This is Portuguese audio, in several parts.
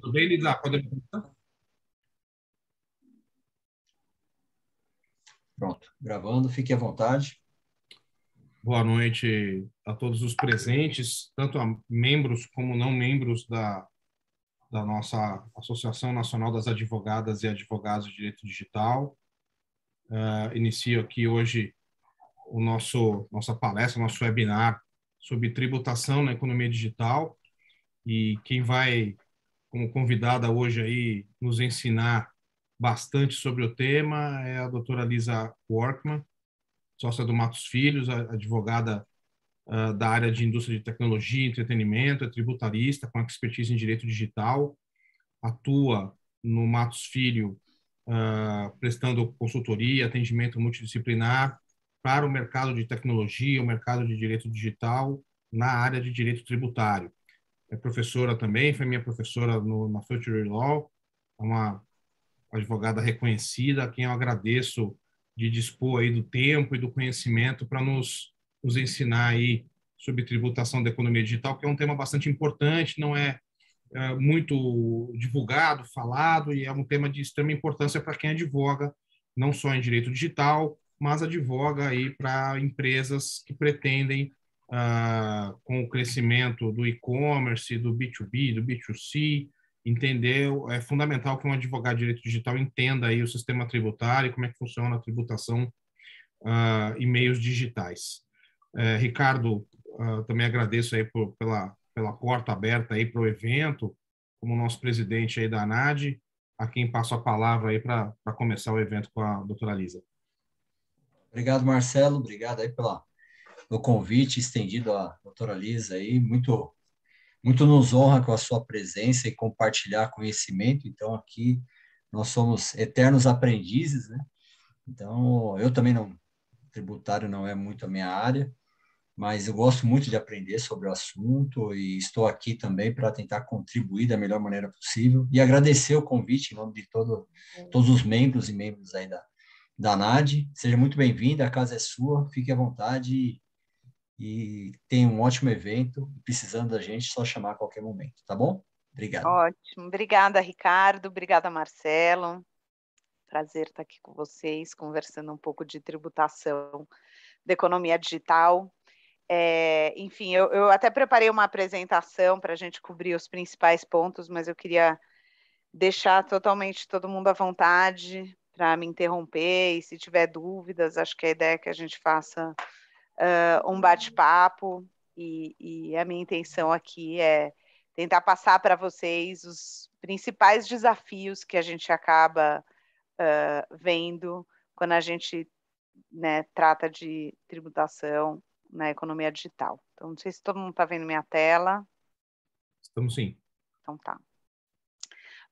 Tudo bem, Lisa? Pode começar? Então? Pronto, gravando, fique à vontade. Boa noite a todos os presentes, tanto a membros como não membros da, da nossa Associação Nacional das Advogadas e Advogados de Direito Digital. Uh, inicio aqui hoje o nosso nossa palestra, nosso webinar sobre tributação na economia digital. E quem vai como convidada hoje aí nos ensinar bastante sobre o tema é a doutora Lisa Workman, sócia do Matos Filhos, advogada uh, da área de indústria de tecnologia e entretenimento, é tributarista com expertise em direito digital, atua no Matos Filho uh, prestando consultoria, atendimento multidisciplinar para o mercado de tecnologia, o mercado de direito digital na área de direito tributário é professora também, foi minha professora no, na Future Law, é uma advogada reconhecida, a quem eu agradeço de dispor aí do tempo e do conhecimento para nos, nos ensinar aí sobre tributação da economia digital, que é um tema bastante importante, não é, é muito divulgado, falado, e é um tema de extrema importância para quem advoga, não só em direito digital, mas advoga aí para empresas que pretendem ah, com o crescimento do e-commerce, do B2B, do B2C, entender, é fundamental que um advogado de direito digital entenda aí o sistema tributário, como é que funciona a tributação ah, e meios digitais. É, Ricardo, ah, também agradeço aí por, pela, pela porta aberta aí para o evento, como nosso presidente aí da ANAD, a quem passo a palavra aí para começar o evento com a doutora Lisa. Obrigado, Marcelo. Obrigado aí pela no convite estendido à doutora Lisa aí, muito muito nos honra com a sua presença e compartilhar conhecimento. Então, aqui nós somos eternos aprendizes, né? Então, eu também não, tributário não é muito a minha área, mas eu gosto muito de aprender sobre o assunto e estou aqui também para tentar contribuir da melhor maneira possível e agradecer o convite em nome de todo, todos os membros e membros aí da, da NAD. Seja muito bem-vinda, a casa é sua, fique à vontade e tenha um ótimo evento. Precisando da gente, só chamar a qualquer momento, tá bom? Obrigado. Ótimo. Obrigada, Ricardo. Obrigada, Marcelo. Prazer estar aqui com vocês, conversando um pouco de tributação da economia digital. É, enfim, eu, eu, até preparei uma apresentação para a gente cobrir os principais pontos, mas eu queria deixar totalmente todo mundo à vontade para me interromper e se tiver dúvidas, acho que a ideia é que a gente faça uh, um bate-papo, e, e a minha intenção aqui é tentar passar para vocês os principais desafios que a gente acaba uh, vendo quando a gente né, trata de tributação na economia digital. Então, não sei se todo mundo está vendo minha tela. Estamos sim. Então tá.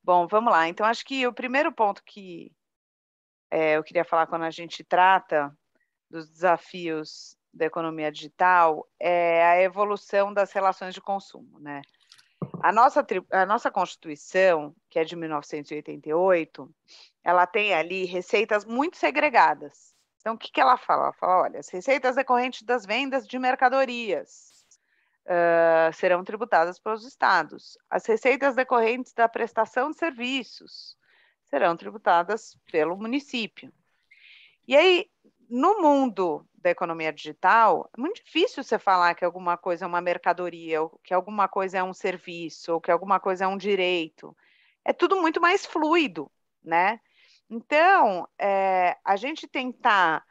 Bom, vamos lá. Então, acho que o primeiro ponto que é, eu queria falar quando a gente trata dos desafios da economia digital é a evolução das relações de consumo, né? A nossa, a nossa Constituição, que é de 1988, ela tem ali receitas muito segregadas. Então, o que, que ela fala? Ela fala, olha, as receitas decorrentes das vendas de mercadorias uh, serão tributadas pelos estados. As receitas decorrentes da prestação de serviços serão tributadas pelo município. E aí, no mundo da economia digital, é muito difícil você falar que alguma coisa é uma mercadoria, ou que alguma coisa é um serviço, ou que alguma coisa é um direito. É tudo muito mais fluido, né? Então, é, a gente tentar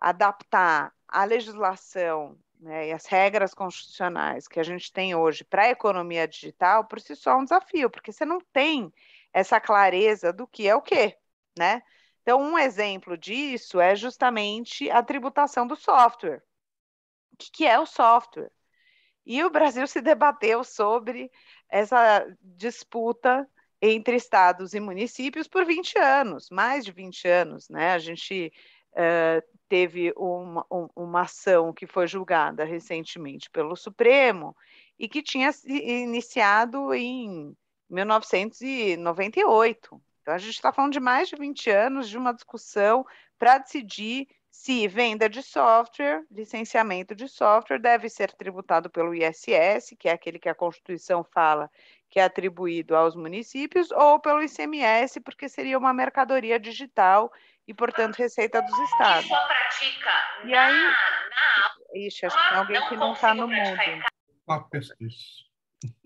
adaptar a legislação né, e as regras constitucionais que a gente tem hoje para a economia digital, por si só é um desafio, porque você não tem essa clareza do que é o quê, né? Então, um exemplo disso é justamente a tributação do software. O que, é o software? E o Brasil se debateu sobre essa disputa entre estados e municípios por 20 anos, mais de 20 anos, né? A gente uh, teve uma, uma ação que foi julgada recentemente pelo Supremo e que tinha iniciado em 1998. Então, a gente está falando de mais de 20 anos de uma discussão para decidir se venda de software, licenciamento de software, deve ser tributado pelo ISS, que é aquele que a Constituição fala que é atribuído aos municípios, ou pelo ICMS, porque seria uma mercadoria digital e, portanto, receita dos estados. Só pratica e na, aí, na... Ixi, acho que tem alguém não que não está no mundo. Ah,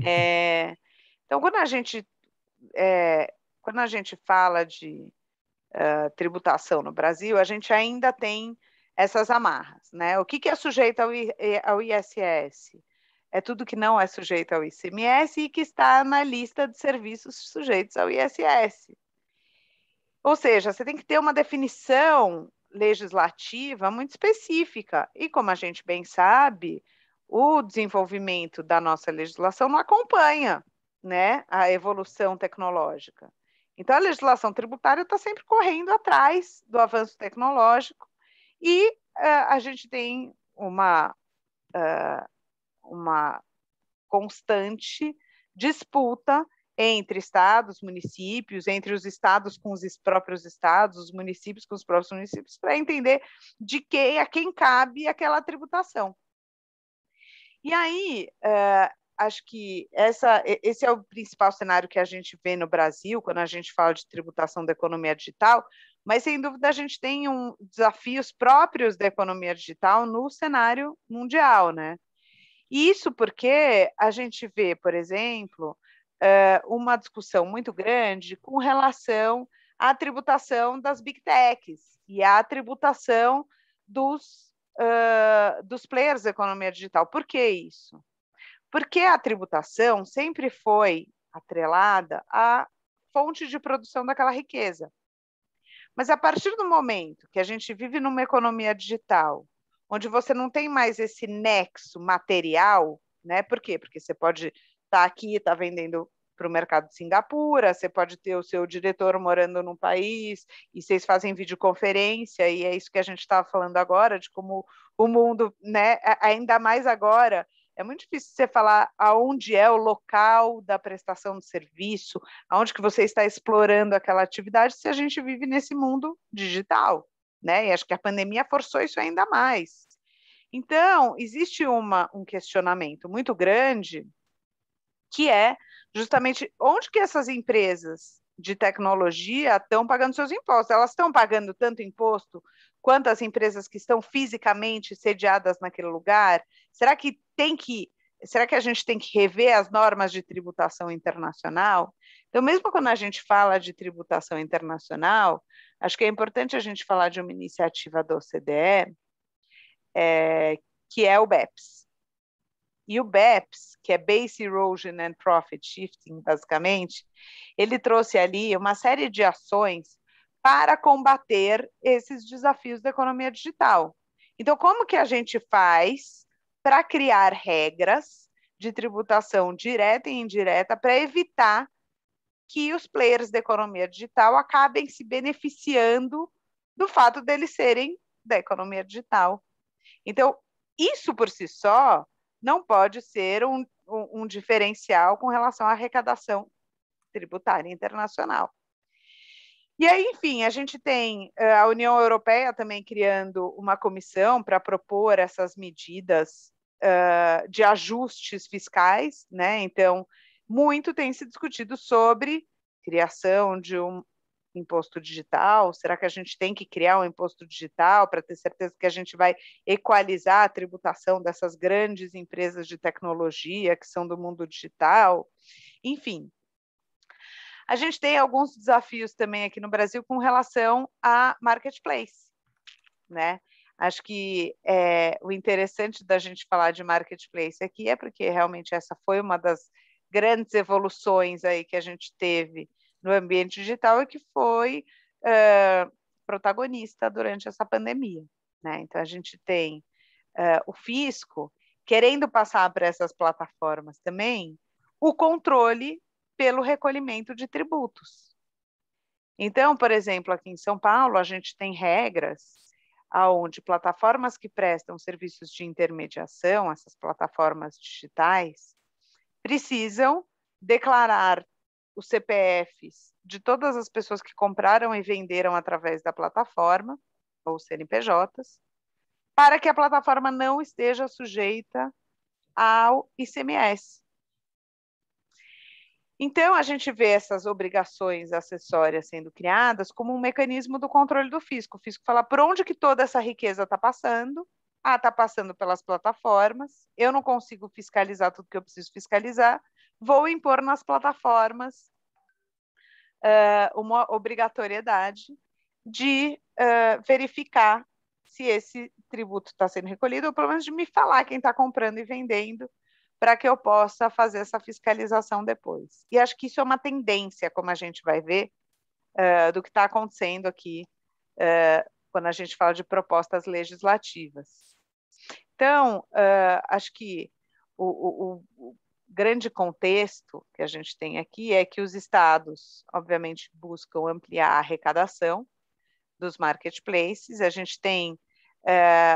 é, então, quando a gente é, quando a gente fala de uh, tributação no Brasil, a gente ainda tem essas amarras, né? O que, que é sujeito ao, I, eh, ao ISS? É tudo que não é sujeito ao ICMS e que está na lista de serviços sujeitos ao ISS. Ou seja, você tem que ter uma definição legislativa muito específica. E como a gente bem sabe, o desenvolvimento da nossa legislação não acompanha né, a evolução tecnológica. Então, a legislação tributária está sempre correndo atrás do avanço tecnológico e uh, a gente tem uma, uh, uma constante disputa entre estados, municípios, entre os estados com os próprios estados, os municípios com os próprios municípios, para entender de quem a quem cabe aquela tributação. E aí, eh, acho que essa, esse é o principal cenário que a gente vê no Brasil quando a gente fala de tributação da economia digital, mas sem dúvida a gente tem um, desafios próprios da economia digital no cenário mundial, né? isso porque a gente vê, por exemplo, eh, uma discussão muito grande com relação à tributação das big techs e à tributação dos, dos players da economia digital. Por que isso? Porque a tributação sempre foi atrelada à fonte de produção daquela riqueza. Mas a partir do momento que a gente vive numa economia digital, onde você não tem mais esse nexo material, né? Por quê? Porque você pode estar tá aqui, estar tá vendendo para o mercado de Singapura, você pode ter o seu diretor morando num país, e vocês fazem videoconferência, e é isso que a gente estava tá falando agora, de como o mundo, né, ainda mais agora, é muito difícil você falar aonde é o local da prestação de serviço, aonde que você está explorando aquela atividade, se a gente vive nesse mundo digital, né? E acho que a pandemia forçou isso ainda mais. Então, existe uma, um questionamento muito grande, que é justamente onde que essas empresas de tecnologia estão pagando seus impostos. Elas estão pagando tanto imposto quanto as empresas que estão fisicamente sediadas naquele lugar? Será que tem que será que a gente tem que rever as normas de tributação internacional? Então, mesmo quando a gente fala de tributação internacional, acho que é importante a gente falar de uma iniciativa da OCDE, é, que é o BEPS. E o BEPS, que é Base Erosion and Profit Shifting, basicamente, ele trouxe ali uma série de ações para combater esses desafios da economia digital. Então, como que a gente faz para criar regras de tributação direta e indireta para evitar que os players da economia digital acabem se beneficiando do fato deles serem da economia digital. Então, isso por si só não pode ser um, um, um diferencial com relação à arrecadação tributária internacional. E aí, enfim, a gente tem eh, a União Europeia também criando uma comissão para propor essas medidas uh, de ajustes fiscais, né? Então, muito tem se discutido sobre criação de um imposto digital. Será que a gente tem que criar um imposto digital para ter certeza que a gente vai equalizar a tributação dessas grandes empresas de tecnologia que são do mundo digital? Enfim, a gente tem alguns desafios também aqui no Brasil com relação a marketplace, né? Acho que é, o interessante da gente falar de marketplace aqui é porque realmente essa foi uma das grandes evoluções aí que a gente teve no ambiente digital e que foi uh, protagonista durante essa pandemia. Né? Então a gente tem uh, o fisco querendo passar para essas plataformas também o controle pelo recolhimento de tributos. Então, por exemplo, aqui em São Paulo, a gente tem regras aonde plataformas que prestam serviços de intermediação, essas plataformas digitais, precisam declarar os CPFs de todas as pessoas que compraram e venderam através da plataforma, ou CNPJs, para que a plataforma não esteja sujeita ao ICMS. Então, a gente vê essas obrigações acessórias sendo criadas como um mecanismo do controle do fisco. O fisco fala por onde que toda essa riqueza está passando. Ah, está passando pelas plataformas, eu não consigo fiscalizar tudo que eu preciso fiscalizar, vou impor nas plataformas uh, uma obrigatoriedade de uh, verificar se esse tributo está sendo recolhido, ou pelo menos de me falar quem está comprando e vendendo para que eu possa fazer essa fiscalização depois. E acho que isso é uma tendência, como a gente vai ver, uh, do que está acontecendo aqui uh, quando a gente fala de propostas legislativas. Então, uh, acho que o, o, o grande contexto que a gente tem aqui é que os estados, obviamente, buscam ampliar a arrecadação dos marketplaces. A gente tem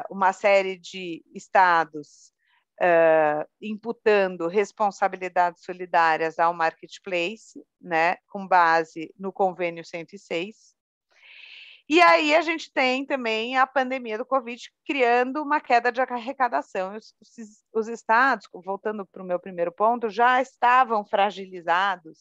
uma série de estados uh, imputando responsabilidades solidárias ao marketplace, né, com base no convênio 106. E aí a gente tem também a pandemia do Covid criando uma queda de arrecadação. Os, os estados, voltando para o meu primeiro ponto, já estavam fragilizados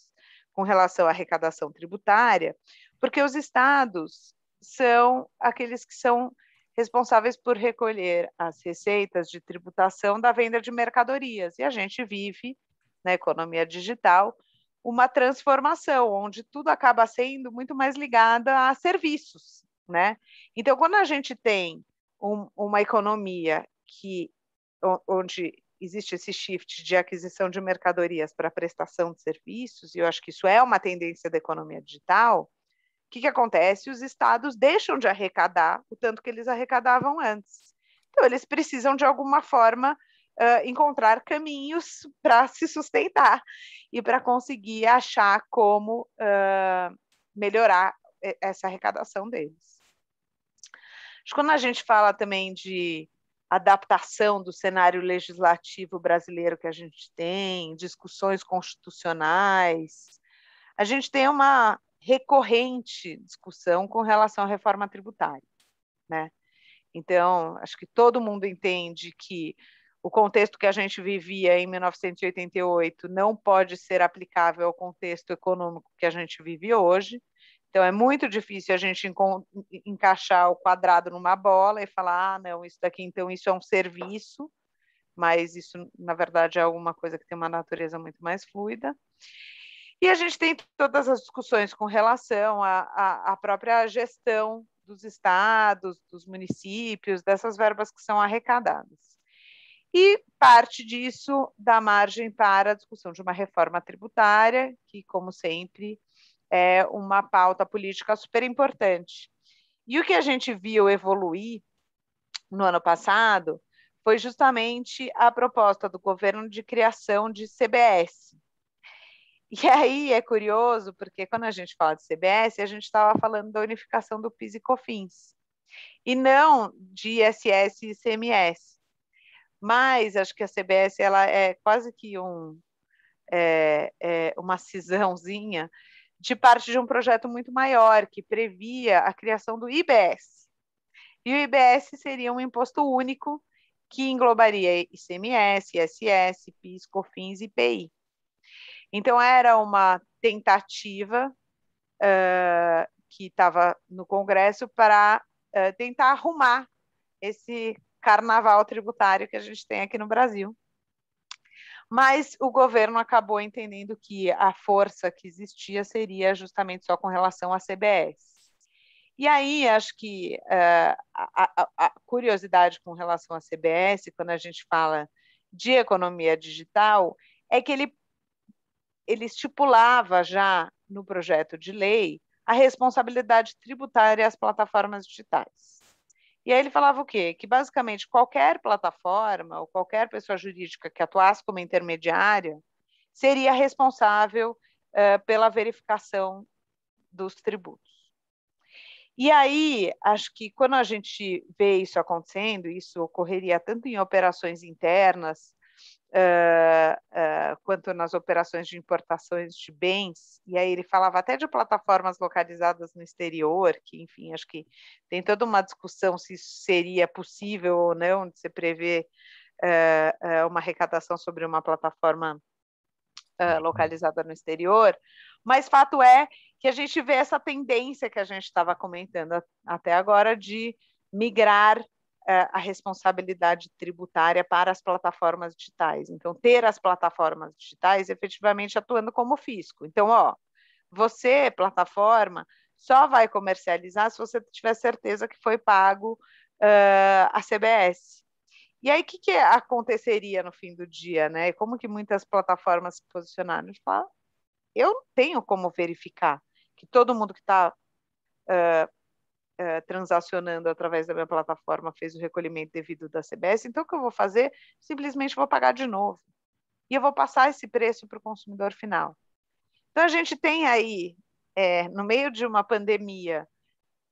com relação à arrecadação tributária, porque os estados são aqueles que são responsáveis por recolher as receitas de tributação da venda de mercadorias. E a gente vive, na né, economia digital, uma transformação onde tudo acaba sendo muito mais ligado a serviços. Né? Então, quando a gente tem um, uma economia que onde existe esse shift de aquisição de mercadorias para prestação de serviços, e eu acho que isso é uma tendência da economia digital, que, que acontece? Os estados deixam de arrecadar o tanto que eles arrecadavam antes. Então, eles precisam, de alguma forma, uh, encontrar caminhos para se sustentar e para conseguir achar como uh, melhorar essa arrecadação deles. Acho que quando a gente fala também de adaptação do cenário legislativo brasileiro que a gente tem, discussões constitucionais, a gente tem uma recorrente discussão com relação à reforma tributária, né? Então, acho que todo mundo entende que o contexto que a gente vivia em 1988 não pode ser aplicável ao contexto econômico que a gente vive hoje. Então, é muito difícil a gente encaixar o quadrado numa bola e falar: ah, não, isso daqui, então, isso é um serviço, mas isso, na verdade, é alguma coisa que tem uma natureza muito mais fluida. E a gente tem todas as discussões com relação à, própria gestão dos estados, dos municípios, dessas verbas que são arrecadadas. E parte disso dá margem para a discussão de uma reforma tributária, que, como sempre, é uma pauta política super importante. E o que a gente viu evoluir no ano passado foi justamente a proposta do governo de criação de CBS, E aí é curioso, porque quando a gente fala de CBS, a gente estava tá falando da unificação do PIS e COFINS, e não de ISS e ICMS. Mas acho que a CBS ela é quase que um, é, é uma cisãozinha de parte de um projeto muito maior, que previa a criação do IBS. E o IBS seria um imposto único que englobaria ICMS, ISS, PIS, COFINS e IPI. Então, era uma tentativa uh, que estava no Congresso para uh, eh, tentar arrumar esse carnaval tributário que a gente tem aqui no Brasil. Mas o governo acabou entendendo que a força que existia seria justamente só com relação à CBS. E aí, acho que uh, a, a, a, curiosidade com relação à CBS, quando a gente fala de economia digital, é que ele ele estipulava já no projeto de lei a responsabilidade tributária às plataformas digitais. E aí ele falava o quê? Que basicamente qualquer plataforma ou qualquer pessoa jurídica que atuasse como intermediária seria responsável uh, pela verificação dos tributos. E aí, acho que quando a gente vê isso acontecendo, isso ocorreria tanto em operações internas uh, uh, quanto nas operações de importações de bens, e aí ele falava até de plataformas localizadas no exterior, que, enfim, acho que tem toda uma discussão se isso seria possível ou não de se prever uh, uma arrecadação sobre uma plataforma uhum. localizada no exterior, mas fato é que a gente vê essa tendência que a gente estava comentando até agora de migrar é, a responsabilidade tributária para as plataformas digitais. Então, ter as plataformas digitais efetivamente atuando como fisco. Então, ó, você, plataforma, só vai comercializar se você tiver certeza que foi pago uh, a CBS. E aí, o que, que aconteceria no fim do dia, né? Como que muitas plataformas se posicionaram? Eles falaram, eu não tenho como verificar que todo mundo que está uh, eh, transacionando através da minha plataforma fez o recolhimento devido da CBS, então o que eu vou fazer? Simplesmente vou pagar de novo. E eu vou passar esse preço para o consumidor final. Então a gente tem aí, é, no meio de uma pandemia,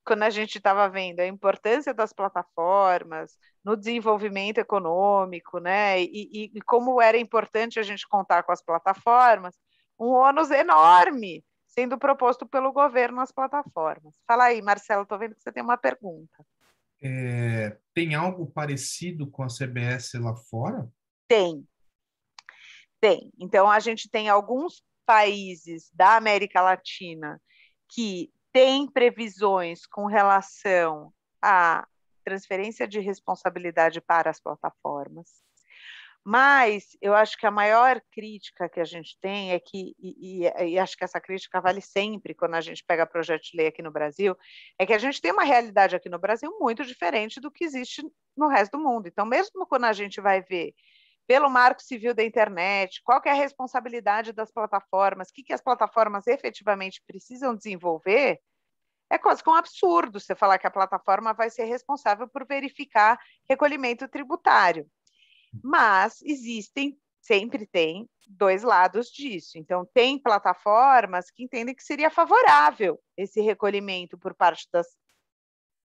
quando a gente estava vendo a importância das plataformas no desenvolvimento econômico, né? E, e, e, como era importante a gente contar com as plataformas, um ônus enorme sendo proposto pelo governo às plataformas. Fala aí, Marcelo, estou vendo que você tem uma pergunta. É, tem algo parecido com a CBS lá fora? Tem. Tem. Então, a gente tem alguns países da América Latina que têm previsões com relação à transferência de responsabilidade para as plataformas. Mas eu acho que a maior crítica que a gente tem é que, e, e, e, acho que essa crítica vale sempre quando a gente pega projeto de lei aqui no Brasil, é que a gente tem uma realidade aqui no Brasil muito diferente do que existe no resto do mundo. Então, mesmo quando a gente vai ver pelo marco civil da internet, qual é a responsabilidade das plataformas, o que, que as plataformas efetivamente precisam desenvolver, é quase que um absurdo você falar que a plataforma vai ser responsável por verificar recolhimento tributário. Mas existem, sempre tem, dois lados disso. Então, tem plataformas que entendem que seria favorável esse recolhimento por parte das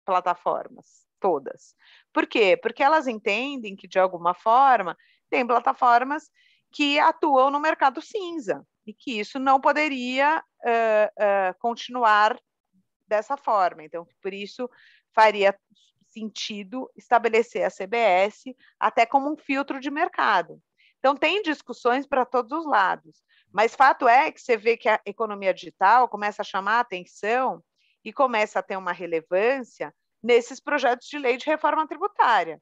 plataformas todas. Por quê? Porque elas entendem que, de alguma forma, tem plataformas que atuam no mercado cinza e que isso não poderia uh, uh, continuar dessa forma. Então, por isso faria sentido estabelecer a CBS até como um filtro de mercado. Então, tem discussões para todos os lados, mas fato é que você vê que a economia digital começa a chamar a atenção e começa a ter uma relevância nesses projetos de lei de reforma tributária.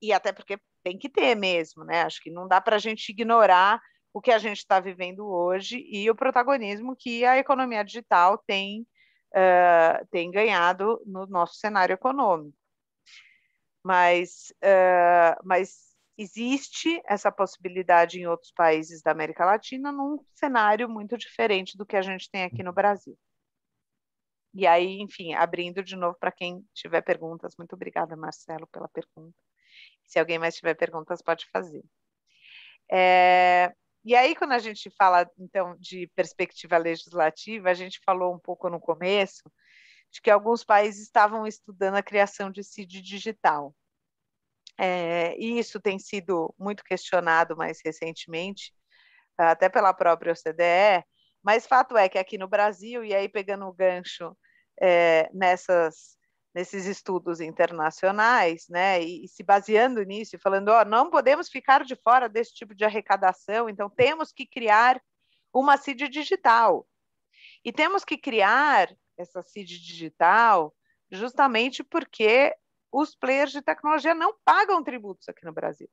E até porque tem que ter mesmo, né? Acho que não dá para a gente ignorar o que a gente está vivendo hoje e o protagonismo que a economia digital tem, uh, tem ganhado no nosso cenário econômico mas, uh, mas existe essa possibilidade em outros países da América Latina num cenário muito diferente do que a gente tem aqui no uhum. Brasil. E aí, enfim, abrindo de novo para quem tiver perguntas, muito obrigada, Marcelo, pela pergunta. Se alguém mais tiver perguntas, pode fazer. É, e aí, quando a gente fala, então, de perspectiva legislativa, a gente falou um pouco no começo de que alguns países estavam estudando a criação de CID digital. É, e isso tem sido muito questionado mais recentemente, até pela própria OCDE, mas fato é que aqui no Brasil, e aí pegando o gancho é, nessas, nesses estudos internacionais, né, e, e se baseando nisso, e falando, ó, oh, não podemos ficar de fora desse tipo de arrecadação, então temos que criar uma CID digital. E temos que criar essa CID digital, justamente porque os players de tecnologia não pagam tributos aqui no Brasil.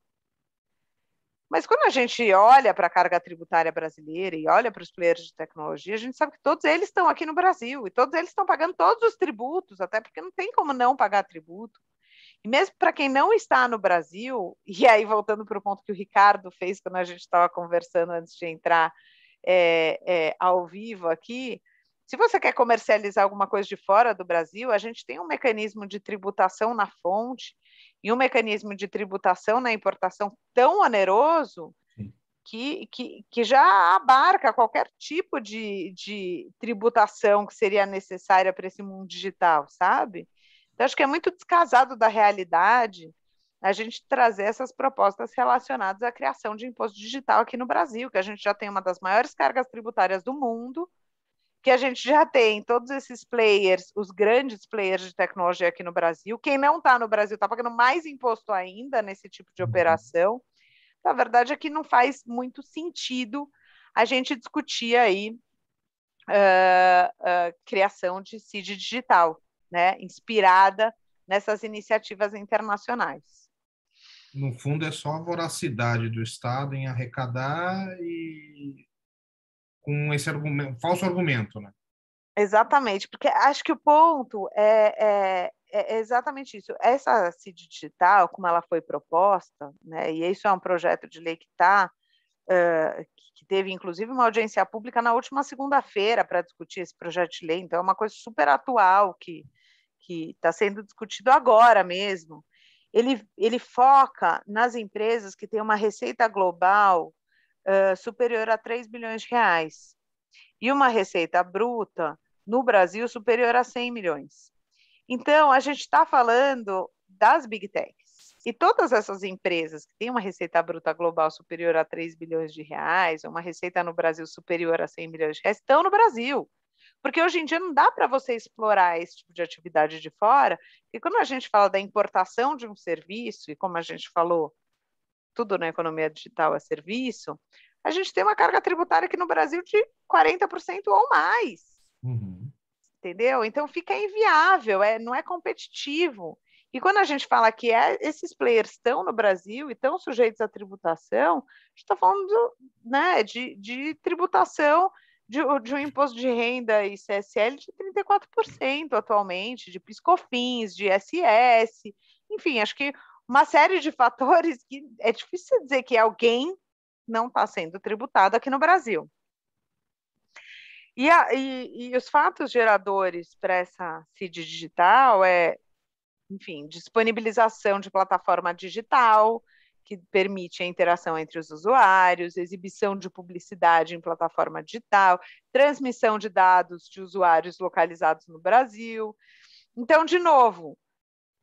Mas quando a gente olha para a carga tributária brasileira e olha para os players de tecnologia, a gente sabe que todos eles estão aqui no Brasil e todos eles estão pagando todos os tributos, até porque não tem como não pagar tributo. E mesmo para quem não está no Brasil, e aí voltando para o ponto que o Ricardo fez quando a gente estava conversando antes de entrar é, é, ao vivo aqui, se você quer comercializar alguma coisa de fora do Brasil, a gente tem um mecanismo de tributação na fonte e um mecanismo de tributação na importação tão oneroso que, que, que, já abarca qualquer tipo de, de tributação que seria necessária para esse mundo digital, sabe? Então, acho que é muito descasado da realidade a gente trazer essas propostas relacionadas à criação de imposto digital aqui no Brasil, que a gente já tem uma das maiores cargas tributárias do mundo que a gente já tem todos esses players, os grandes players de tecnologia aqui no Brasil. Quem não está no Brasil está pagando mais imposto ainda nesse tipo de uhum. operação. Então, a verdade é que não faz muito sentido a gente discutir aí uh, uh, criação de CID digital, né? inspirada nessas iniciativas internacionais. No fundo, é só a voracidade do Estado em arrecadar e com esse argumento, falso argumento, né? Exatamente, porque acho que o ponto é, é, é, exatamente isso. Essa CID digital, como ela foi proposta, né, e isso é um projeto de lei que está, uh, que teve inclusive uma audiência pública na última segunda-feira para discutir esse projeto de lei, então é uma coisa super atual que está sendo discutido agora mesmo. Ele, ele foca nas empresas que têm uma receita global ah, superior a 3 bilhões de reais e uma receita bruta no Brasil superior a 100 milhões. Então, a gente está falando das big techs. E todas essas empresas que têm uma receita bruta global superior a 3 bilhões de reais, uma receita no Brasil superior a 100 milhões de reais, estão no Brasil. Porque hoje em dia não dá para você explorar esse tipo de atividade de fora. E quando a gente fala da importação de um serviço, e como a gente falou tudo na né, economia digital a é serviço, a gente tem uma carga tributária aqui no Brasil de 40% ou mais. Uhum. Entendeu? Então fica inviável, é, não é competitivo. E quando a gente fala que é, esses players estão no Brasil e estão sujeitos à tributação, a gente está falando do, né, de, de tributação de, de, um imposto de renda e CSL de 34% atualmente, de piscofins, de SS, enfim, acho que uma série de fatores que é difícil dizer que alguém não está sendo tributado aqui no Brasil. E, a, e, e os fatos geradores para essa CID digital é, enfim, disponibilização de plataforma digital, que permite a interação entre os usuários, exibição de publicidade em plataforma digital, transmissão de dados de usuários localizados no Brasil. Então, de novo,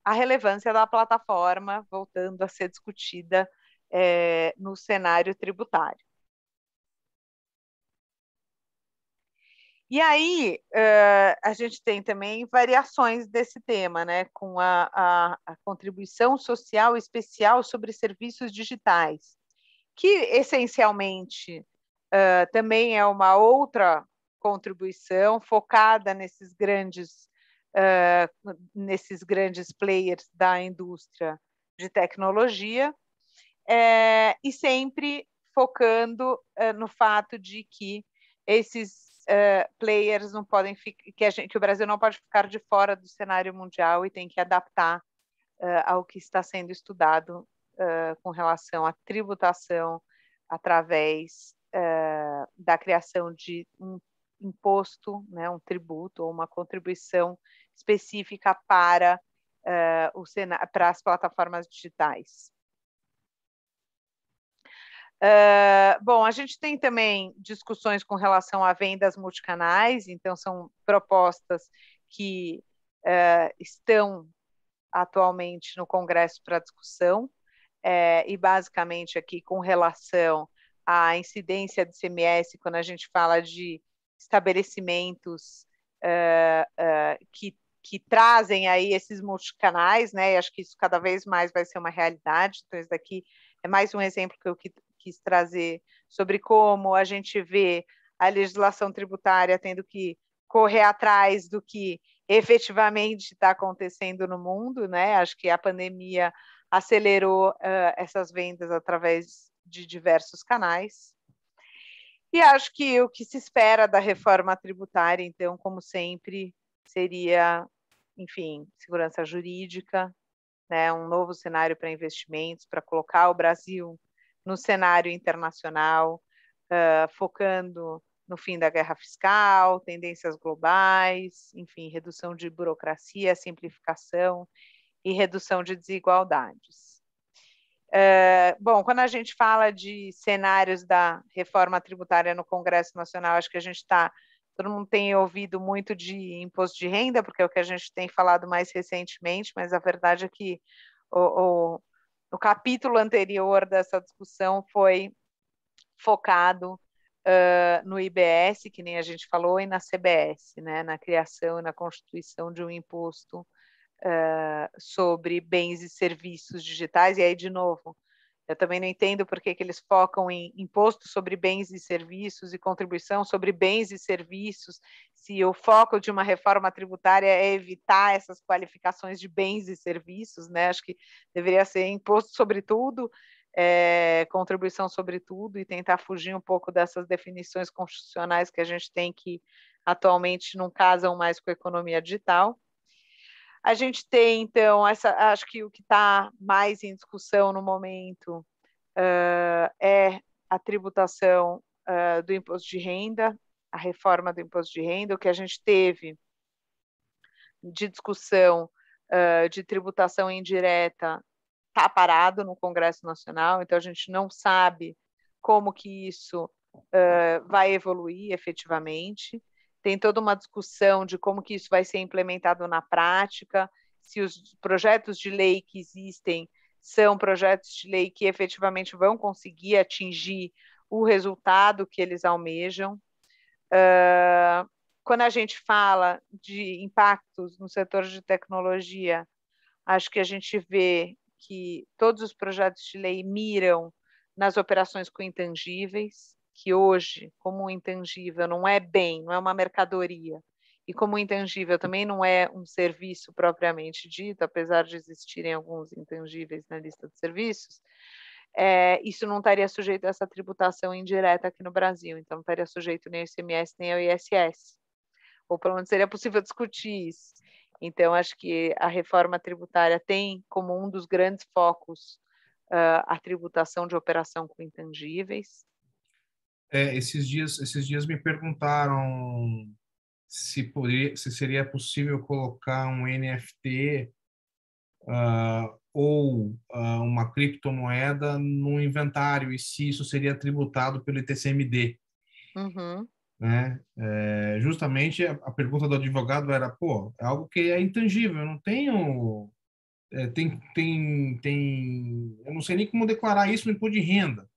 a relevância da plataforma voltando a ser discutida é, no cenário tributário. E aí uh, a gente tem também variações desse tema, né, com a, a, a, contribuição social especial sobre serviços digitais, que essencialmente uh, também é uma outra contribuição focada nesses grandes uh, nesses grandes players da indústria de tecnologia, é, e sempre focando no fato de que esses players não podem que, que, o Brasil não pode ficar de fora do cenário mundial e tem que adaptar ao que está sendo estudado com relação à tributação através da criação de um imposto, né, um tributo ou uma contribuição específica para, uh, o Sena para as plataformas digitais. Uh, bom, a gente tem também discussões com relação a vendas multicanais, então são propostas que uh, estão atualmente no Congresso para discussão, e basicamente aqui com relação à incidência de CMS, quando a gente fala de estabelecimentos uh, que que trazem aí esses multicanais, né? E acho que isso cada vez mais vai ser uma realidade. Então, isso daqui é mais um exemplo que eu quis trazer sobre como a gente vê a legislação tributária tendo que correr atrás do que efetivamente está acontecendo no mundo, né? Acho que a pandemia acelerou uh, essas vendas através de diversos canais. E acho que o que se espera da reforma tributária, então, como sempre, seria enfim, segurança jurídica, né, um novo cenário para investimentos, para colocar o Brasil no cenário internacional, uh, focando no fim da guerra fiscal, tendências globais, enfim, redução de burocracia, simplificação e redução de desigualdades. Uh, bom, quando a gente fala de cenários da reforma tributária no Congresso Nacional, acho que a gente está Todo mundo tem ouvido muito de imposto de renda, porque é o que a gente tem falado mais recentemente, mas a verdade é que o, o, o capítulo anterior dessa discussão foi focado Uh, no IBS, que nem a gente falou, e na CBS, né, na criação e na constituição de um imposto uh, sobre bens e serviços digitais. E aí, de novo, eu também não entendo por que, que eles focam em imposto sobre bens e serviços e contribuição sobre bens e serviços, se o foco de uma reforma tributária é evitar essas qualificações de bens e serviços, né? Acho que deveria ser imposto sobre tudo, é, contribuição sobre tudo e tentar fugir um pouco dessas definições constitucionais que a gente tem que atualmente não casam mais com a economia digital. A gente tem, então, essa, acho que o que está mais em discussão no momento uh, é a tributação uh, do imposto de renda, a reforma do imposto de renda, o que a gente teve de discussão uh, de tributação indireta está parado no Congresso Nacional, então a gente não sabe como que isso uh, vai evoluir efetivamente tem toda uma discussão de como que isso vai ser implementado na prática, se os projetos de lei que existem são projetos de lei que efetivamente vão conseguir atingir o resultado que eles almejam. Uh, quando a gente fala de impactos no setor de tecnologia, acho que a gente vê que todos os projetos de lei miram nas operações com intangíveis, que hoje, como intangível, não é bem, não é uma mercadoria, e como intangível também não é um serviço propriamente dito, apesar de existirem alguns intangíveis na lista de serviços, é, isso não estaria sujeito a essa tributação indireta aqui no Brasil, então não estaria sujeito nem ao ICMS nem ao ISS. Ou pelo menos seria possível discutir isso. Então, acho que a reforma tributária tem como um dos grandes focos uh, a tributação de operação com intangíveis, é, esses dias, esses dias me perguntaram se poderia, se seria possível colocar um NFT uh, ah, ou uh, uma criptomoeda no inventário e se isso seria tributado pelo ITCMD. Uhum. Né? É, justamente a, a, pergunta do advogado era, pô, é algo que é intangível, eu não tenho, é, tem, tem, tem, eu não sei nem como declarar isso no imposto de renda.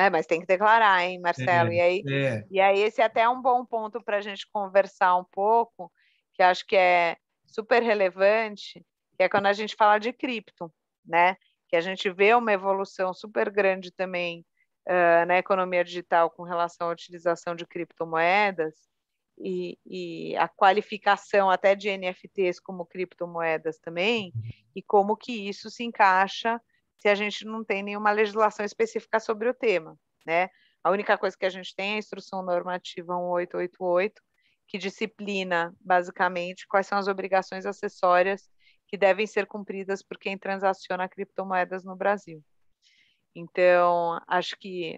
É, mas tem que declarar, hein, é, Marcelo? É, e, aí, é. e aí, esse é até um bom ponto para a gente conversar um pouco, que acho que é super relevante, que é quando a gente fala de cripto, né? Que a gente vê uma evolução super grande também uh, na economia digital com relação à utilização de criptomoedas e, e a qualificação até de NFTs como criptomoedas também, uhum. e como que isso se encaixa se a gente não tem nenhuma legislação específica sobre o tema, né? A única coisa que a gente tem é a Instrução Normativa 1888, que disciplina, basicamente, quais são as obrigações acessórias que devem ser cumpridas por quem transaciona criptomoedas no Brasil. Então, acho que,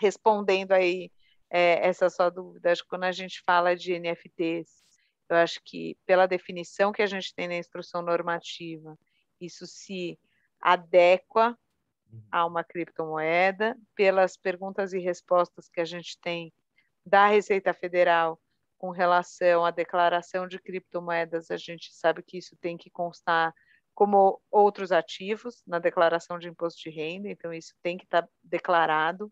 respondendo aí é, essa sua dúvida, acho que quando a gente fala de NFTs, eu acho que, pela definição que a gente tem na Instrução Normativa, isso se adequa uhum. a uma criptomoeda, pelas perguntas e respostas que a gente tem da Receita Federal com relação à declaração de criptomoedas, a gente sabe que isso tem que constar como outros ativos na declaração de imposto de renda, então isso tem que estar tá declarado.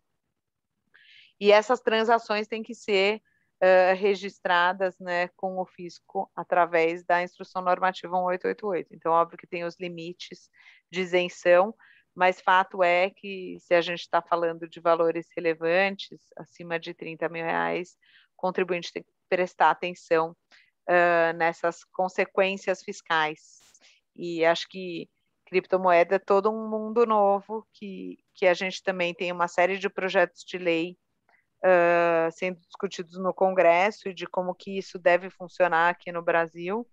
E essas transações têm que ser eh, registradas né, com o fisco através da instrução normativa 1888. Então, óbvio que tem os limites de isenção, mas fato é que se a gente está falando de valores relevantes, acima de 30 mil reais, o contribuinte tem que prestar atenção uh, nessas consequências fiscais. E acho que criptomoeda é todo um mundo novo que, que a gente também tem uma série de projetos de lei uh, sendo discutidos no Congresso e de como que isso deve funcionar aqui no Brasil,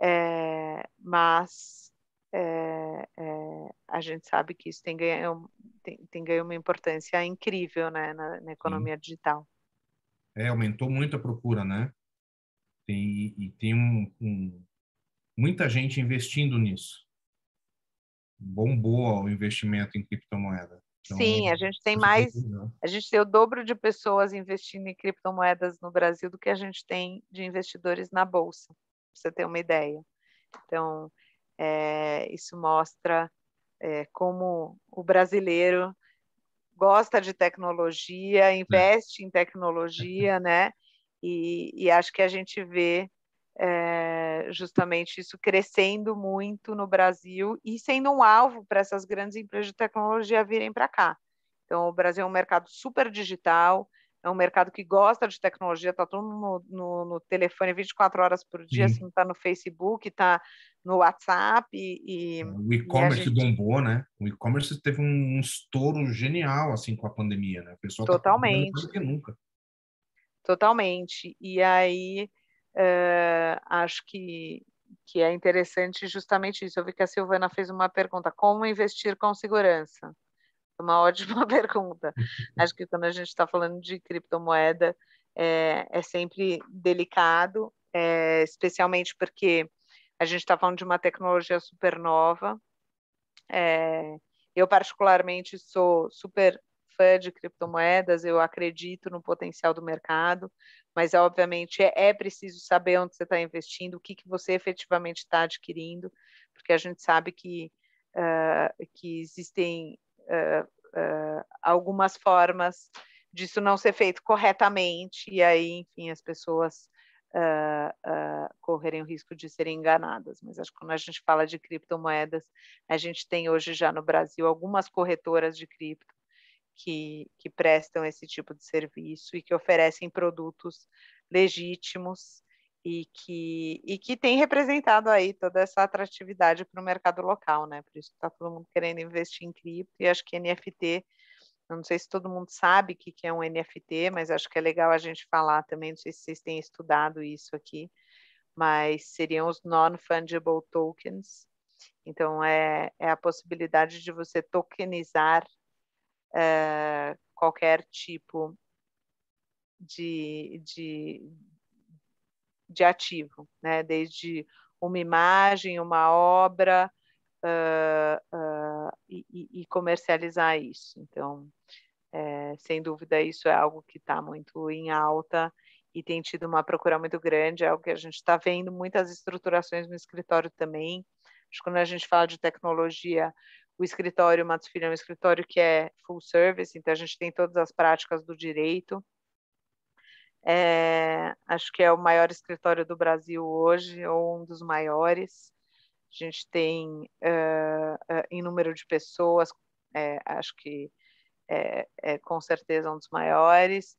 é, mas é, é, a gente sabe que isso tem ganho, tem, tem ganho uma importância incrível né, na, na economia Sim. digital. É, aumentou muito a procura, né? Tem, e tem um, um, muita gente investindo nisso. Bombou o investimento em criptomoeda. Então, Sim, a gente tem mais, a gente tem o dobro de pessoas investindo em criptomoedas no Brasil do que a gente tem de investidores na Bolsa, para você ter uma ideia. Então, é, isso mostra é, como o brasileiro gosta de tecnologia, é. investe é. em tecnologia, né? E, e acho que a gente vê é, justamente isso crescendo muito no Brasil e sendo um alvo para essas grandes empresas de tecnologia virem para cá. Então, o Brasil é um mercado super digital, é um mercado que gosta de tecnologia, está todo mundo no, no, no, telefone 24 horas por dia, está assim, tá no Facebook, está no WhatsApp. E, é, e o e-commerce gente... bombou, né? O e-commerce teve um, um estouro genial assim com a pandemia, né? pessoal tá Totalmente. Tá que nunca. Totalmente. E aí Uh, acho que, que é interessante justamente isso. Eu vi que a Silvana fez uma pergunta: como investir com segurança? Uma ótima pergunta. Acho que quando a gente está falando de criptomoeda, é, é sempre delicado, é, especialmente porque a gente está falando de uma tecnologia super nova. É, eu, particularmente, sou super fã de criptomoedas, eu acredito no potencial do mercado, mas obviamente é, é preciso saber onde você está investindo, o que, que você efetivamente está adquirindo, porque a gente sabe que, uh, que existem uh, uh, algumas formas disso não ser feito corretamente, e aí, enfim, as pessoas Uh, uh, correrem o risco de serem enganadas. Mas acho que quando a gente fala de criptomoedas, a gente tem hoje já no Brasil algumas corretoras de cripto que, que prestam esse tipo de serviço e que oferecem produtos legítimos e que, e que tem representado aí toda essa atratividade para o mercado local, né? Por isso que está todo mundo querendo investir em cripto e acho que NFT, eu não sei se todo mundo sabe o que, que é um NFT, mas acho que é legal a gente falar também, não sei se vocês têm estudado isso aqui, mas seriam os non-fungible tokens. Então, é, é a possibilidade de você tokenizar eh, qualquer tipo de, de, de ativo, né? desde uma imagem, uma obra, uh, uh, e, e, comercializar isso. Então, é, sem dúvida, isso é algo que está muito em alta e tem tido uma procura muito grande, é algo que a gente está vendo muitas estruturações no escritório também. Acho que quando a gente fala de tecnologia, o escritório Matos Filho é um escritório que é full service, então a gente tem todas as práticas do direito. É, acho que é o maior escritório do Brasil hoje, ou um dos maiores. A gente tem uh, uh, em número de pessoas, é, acho que é, é, com certeza um dos maiores.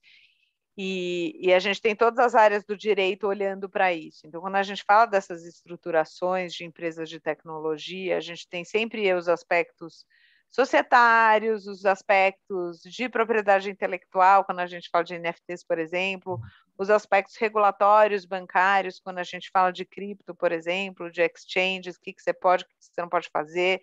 E, e, a gente tem todas as áreas do direito olhando para isso. Então, quando a gente fala dessas estruturações de empresas de tecnologia, a gente tem sempre os aspectos societários, os aspectos de propriedade intelectual, quando a gente fala de NFTs, por exemplo, os aspectos regulatórios bancários, quando a gente fala de cripto, por exemplo, de exchanges, o que, que você pode, o que você não pode fazer,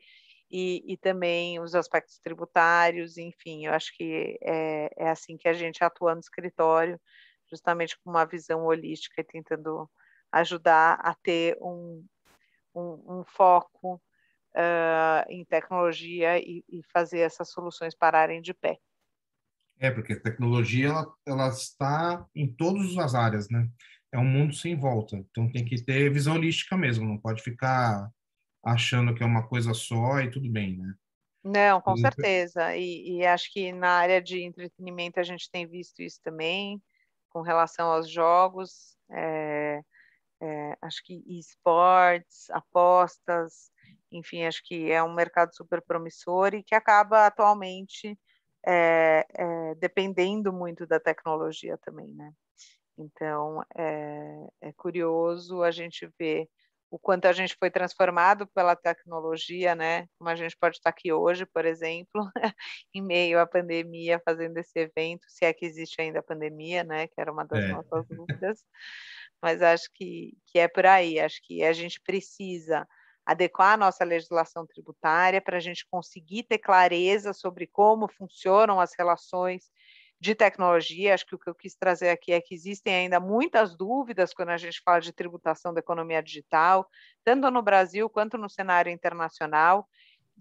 e, e também os aspectos tributários, enfim, eu acho que é, é assim que a gente atua no escritório, justamente com uma visão holística e tentando ajudar a ter um, um, um foco uh, em tecnologia e, e, fazer essas soluções pararem de pé. É, porque a tecnologia ela, ela está em todas as áreas, né? É um mundo sem volta, então tem que ter visão holística mesmo, não pode ficar achando que é uma coisa só e tudo bem, né? Não, com certeza. E, e, acho que na área de entretenimento a gente tem visto isso também, com relação aos jogos, é, é, acho que esportes, apostas, enfim, acho que é um mercado super promissor e que acaba atualmente é, é dependendo muito da tecnologia também, né? Então, é, é curioso a gente ver o quanto a gente foi transformado pela tecnologia, né? Como a gente pode estar aqui hoje, por exemplo, em meio à pandemia, fazendo esse evento, se é que existe ainda a pandemia, né? Que era uma das é. nossas dúvidas. Mas acho que, que é por aí, acho que a gente precisa adequar a nossa legislação tributária para a gente conseguir ter clareza sobre como funcionam as relações de tecnologia. Acho que o que eu quis trazer aqui é que existem ainda muitas dúvidas quando a gente fala de tributação da economia digital, tanto no Brasil quanto no cenário internacional,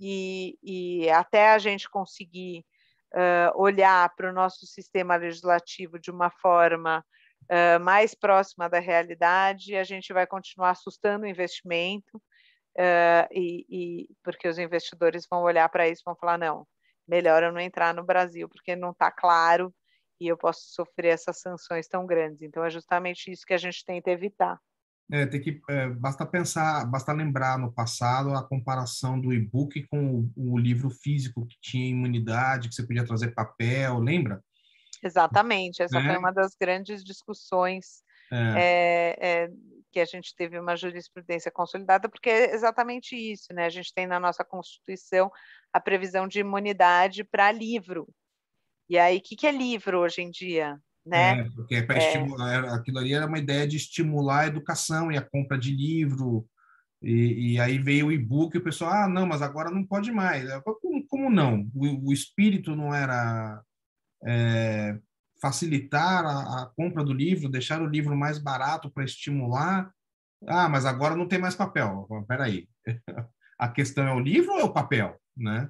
e, e até a gente conseguir uh, olhar para o nosso sistema legislativo de uma forma uh, mais próxima da realidade, a gente vai continuar assustando o investimento. Uh, e, e porque os investidores vão olhar para isso e vão falar: não, melhor eu não entrar no Brasil, porque não está claro e eu posso sofrer essas sanções tão grandes. Então, é justamente isso que a gente tenta evitar. É, tem que é, basta pensar, basta lembrar no passado a comparação do e-book com o, o, livro físico que tinha imunidade, que você podia trazer papel, lembra? Exatamente, essa é. foi uma das grandes discussões é. É, é, que a gente teve uma jurisprudência consolidada, porque é exatamente isso, né? A gente tem na nossa Constituição a previsão de imunidade para livro. E aí, o que, que é livro hoje em dia? Né? É, porque é para é. estimular, é, aquilo ali era uma ideia de estimular a educação e a compra de livro. E, e aí veio o e-book e o pessoal, ah, não, mas agora não pode mais. Como, como não? O, o espírito não era é, facilitar a, a compra do livro, deixar o livro mais barato para estimular. Ah, mas agora não tem mais papel. Peraí. A questão é o livro ou é o papel, né?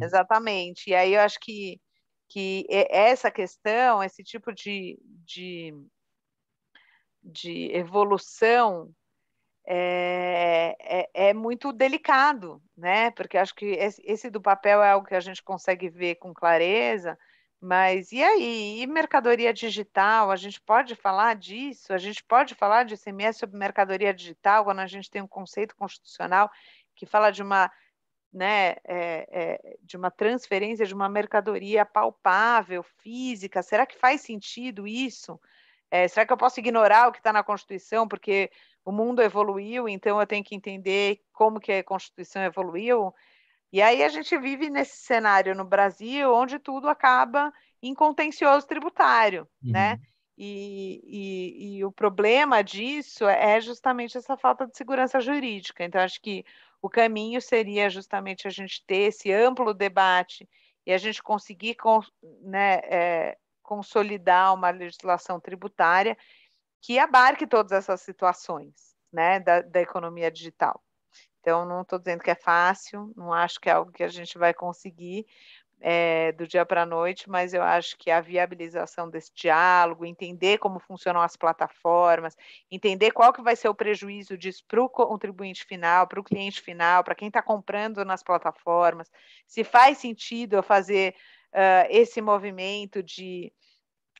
Exatamente. E aí eu acho que, que essa questão, esse tipo de, de, de evolução é, é, é, muito delicado, né? Porque acho que esse, esse do papel é algo que a gente consegue ver com clareza, mas e aí? E mercadoria digital? A gente pode falar disso? A gente pode falar de ICMS sobre mercadoria digital quando a gente tem um conceito constitucional que fala de uma, né, é, é, de uma transferência de uma mercadoria palpável, física? Será que faz sentido isso? É, será que eu posso ignorar o que está na Constituição porque o mundo evoluiu, então eu tenho que entender como que a Constituição evoluiu? E aí a gente vive nesse cenário no Brasil onde tudo acaba em contencioso tributário, né? uhum. né? E, e, e, o problema disso é justamente essa falta de segurança jurídica. Então, acho que o caminho seria justamente a gente ter esse amplo debate e a gente conseguir né, é, consolidar uma legislação tributária que abarque todas essas situações né, da, da economia digital. Então, não estou dizendo que é fácil, não acho que é algo que a gente vai conseguir é, do dia para a noite, mas eu acho que a viabilização desse diálogo, entender como funcionam as plataformas, entender qual que vai ser o prejuízo disso para o contribuinte final, para o cliente final, para quem está comprando nas plataformas, se faz sentido eu fazer uh, esse movimento de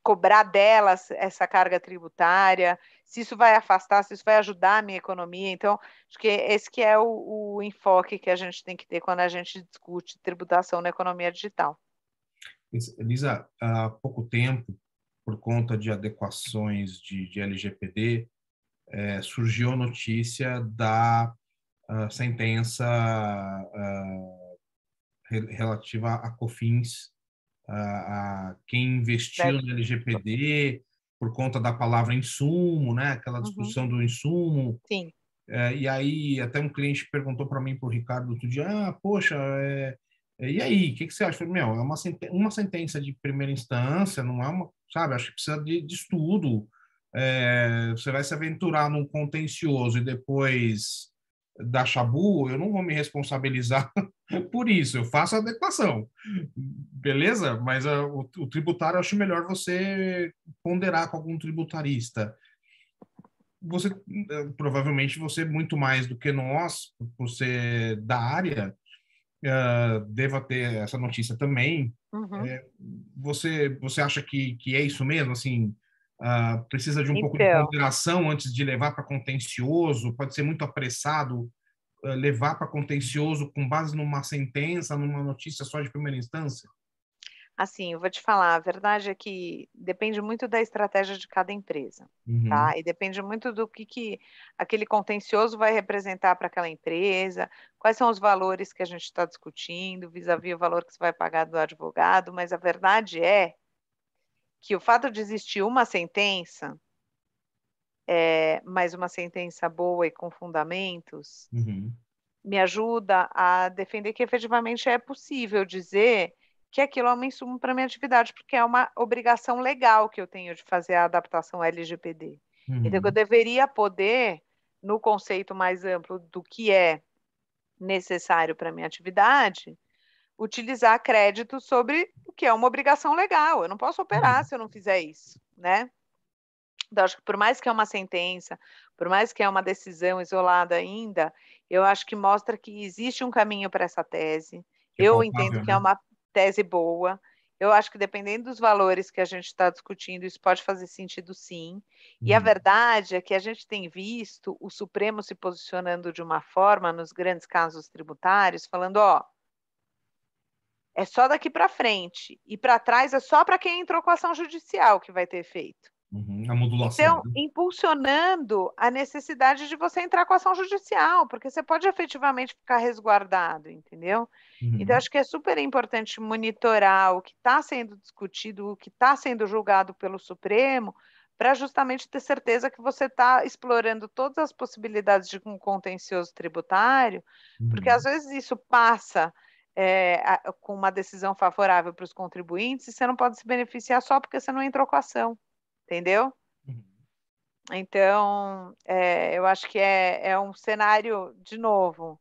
cobrar delas essa carga tributária, se isso vai afastar, se isso vai ajudar a minha economia. Então, acho que esse que é o, o enfoque que a gente tem que ter quando a gente discute tributação na economia digital. Elisa, há pouco tempo, por conta de adequações de, de LGPD, é, eh, surgiu a notícia da a ah, sentença a, ah, relativa a COFINS, a, ah, a quem investiu no LGPD, por conta da palavra insumo, né? Aquela uhum. discussão uhum. do insumo. Sim. É, e aí até um cliente perguntou para mim, para o Ricardo, outro dia, ah, poxa, é, é e aí, o que, que você acha? Falei, meu, é uma, sentença, uma sentença de primeira instância, não é uma, sabe, acho que precisa de, de estudo. É, você vai se aventurar num contencioso e depois da chabu, eu não vou me responsabilizar por isso, eu faço adequação, beleza? Mas a, ah, o, o, tributário, eu acho melhor você ponderar com algum tributarista. Você, eh, provavelmente, você é muito mais do que nós, por ser da área, uh, deva ter essa notícia também. Uhum. É, você, você acha que, que é isso mesmo, assim... Uh, precisa de um então, pouco de ponderação então. antes de levar para contencioso, pode ser muito apressado uh, levar para contencioso com base numa sentença, numa notícia só de primeira instância? Assim, eu vou te falar, a verdade é que depende muito da estratégia de cada empresa, uhum. tá? E depende muito do que, que aquele contencioso vai representar para aquela empresa, quais são os valores que a gente está discutindo, vis-à-vis -vis o valor que você vai pagar do advogado, mas a verdade é que o fato de existir uma sentença, é, mas uma sentença boa e com fundamentos, uhum. me ajuda a defender que efetivamente é possível dizer que aquilo é um insumo para minha atividade, porque é uma obrigação legal que eu tenho de fazer a adaptação LGPD. Uhum. Então, eu deveria poder, no conceito mais amplo do que é necessário para minha atividade, utilizar crédito sobre o que é uma obrigação legal. Eu não posso operar uhum. se eu não fizer isso, né? Então, acho que por mais que é uma sentença, por mais que é uma decisão isolada ainda, eu acho que mostra que existe um caminho para essa tese. Que é eu entendo que é né? uma tese boa. Eu acho que dependendo dos valores que a gente está discutindo, isso pode fazer sentido sim. E a uhum. verdade é que a gente tem visto o Supremo se posicionando de uma forma nos grandes casos tributários, falando, ó, é só daqui para frente e para trás é só para quem entrou com ação judicial que vai ter efeito. Uhum, a modulação. Então, né? impulsionando a necessidade de você entrar com ação judicial, porque você pode efetivamente ficar resguardado, entendeu? Uhum. Então, acho que é super importante monitorar o que está sendo discutido, o que está sendo julgado pelo Supremo, para justamente ter certeza que você está explorando todas as possibilidades de um contencioso tributário, uhum. porque às vezes isso passa é, a, com uma decisão favorável para os contribuintes você não pode se beneficiar só porque você não entrou com a ação, entendeu? Uhum. Então, é, eu acho que é, é um cenário, de novo,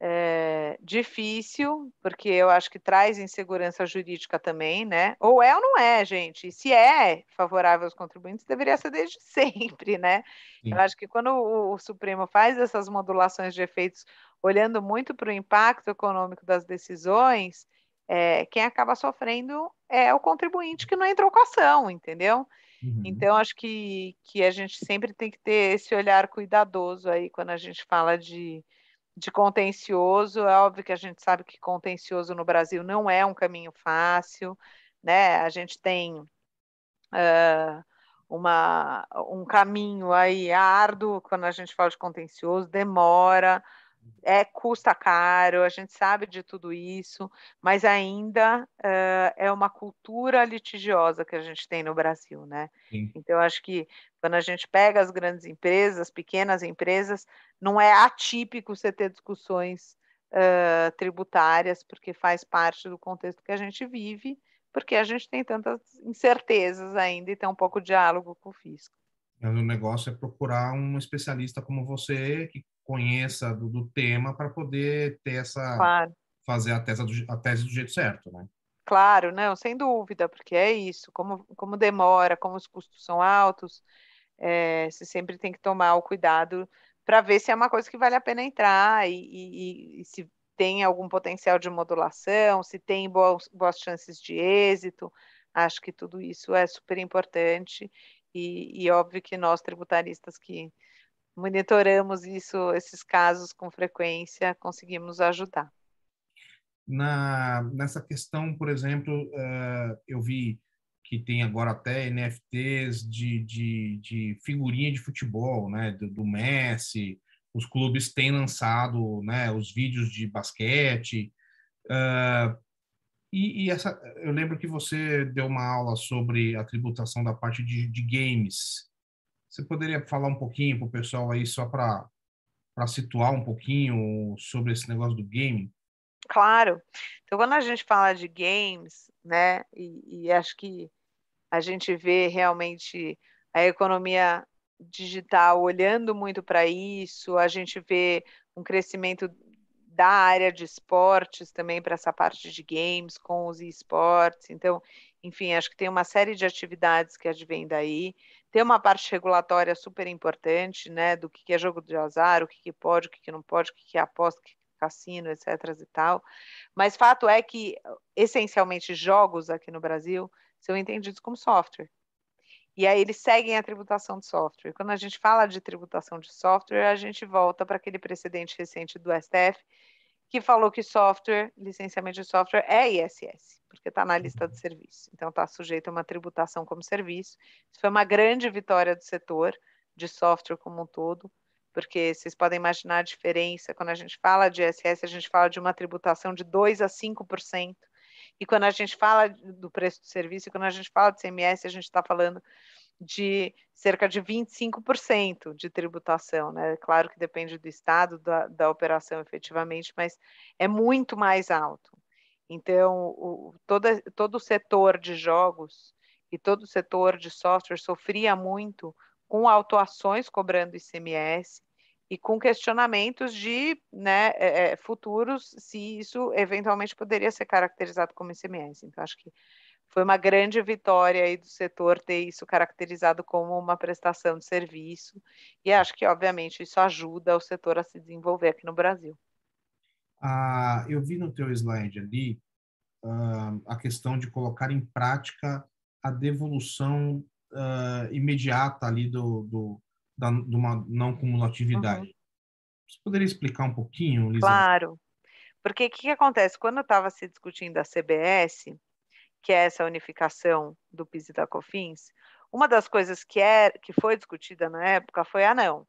é, difícil, porque eu acho que traz insegurança jurídica também, né? Ou é ou não é, gente. E se é favorável aos contribuintes, deveria ser desde sempre, né? Sim. Eu acho que quando o, o Supremo faz essas modulações de efeitos olhando muito para o impacto econômico das decisões, é, quem acaba sofrendo é o contribuinte que não entrou com a ação, entendeu? Uhum. Então, acho que, que a gente sempre tem que ter esse olhar cuidadoso aí quando a gente fala de, de contencioso. É óbvio que a gente sabe que contencioso no Brasil não é um caminho fácil, né? A gente tem uh, uma, um caminho aí árduo quando a gente fala de contencioso, demora é, custa caro, a gente sabe de tudo isso, mas ainda uh, é uma cultura litigiosa que a gente tem no Brasil, né? Sim. Então, acho que quando a gente pega as grandes empresas, pequenas empresas, não é atípico você ter discussões uh, tributárias, porque faz parte do contexto que a gente vive, porque a gente tem tantas incertezas ainda e tem um pouco de diálogo com o fisco. o negócio é procurar um especialista como você que conheça do, do tema para poder ter essa claro. fazer a tese, do, a tese do jeito certo, né? Claro, não, sem dúvida, porque é isso. Como, como demora, como os custos são altos, é, você sempre tem que tomar o cuidado para ver se é uma coisa que vale a pena entrar e, e, e se tem algum potencial de modulação, se tem boas, boas, chances de êxito. Acho que tudo isso é super importante e, e óbvio que nós tributaristas que monitoramos isso, esses casos com frequência, conseguimos ajudar. Na, nessa questão, por exemplo, uh, eu vi que tem agora até NFTs de, de, de figurinha de futebol, né, do, do, Messi, os clubes têm lançado, né, os vídeos de basquete, uh, e, e, essa, eu lembro que você deu uma aula sobre a tributação da parte de, de games, você poderia falar um pouquinho para o pessoal aí, só para situar um pouquinho sobre esse negócio do game? Claro. Então, quando a gente fala de games, né, e, e acho que a gente vê realmente a economia digital olhando muito para isso, a gente vê um crescimento da área de esportes também para essa parte de games com os esportes. Então, enfim, acho que tem uma série de atividades que advém daí tem uma parte regulatória super importante, né, do que, é jogo de azar, o que, pode, o que, não pode, o que, é aposta, o que é cassino, etc. e tal. Mas fato é que, essencialmente, jogos aqui no Brasil são entendidos como software. E aí eles seguem a tributação de software. Quando a gente fala de tributação de software, a gente volta para aquele precedente recente do STF, que falou que software, licenciamento de software é ISS, porque está na lista uhum. de serviço. Então está sujeito a uma tributação como serviço. Isso foi uma grande vitória do setor de software como um todo, porque vocês podem imaginar a diferença quando a gente fala de ISS, a gente fala de uma tributação de 2 a 5%. E quando a gente fala do preço do serviço, quando a gente fala de CMS, a gente está falando de cerca de 25% de tributação, né? Claro que depende do estado, da, da operação efetivamente, mas é muito mais alto. Então, o, toda, todo o setor de jogos e todo o setor de software sofria muito com autuações cobrando ICMS e com questionamentos de né, é, é, futuros se isso eventualmente poderia ser caracterizado como ICMS. Então, acho que foi uma grande vitória aí do setor ter isso caracterizado como uma prestação de serviço, e acho que, obviamente, isso ajuda o setor a se desenvolver aqui no Brasil. Ah, eu vi no teu slide ali uh, a questão de colocar em prática a devolução uh, imediata ali do, do da, de uma não cumulatividade. Uhum. Você poderia explicar um pouquinho, Lisa? Claro. Porque o que, que acontece? Quando estava se discutindo a CBS, que é essa unificação do PIS e da COFINS, uma das coisas que, é, que foi discutida na época foi, ah, não,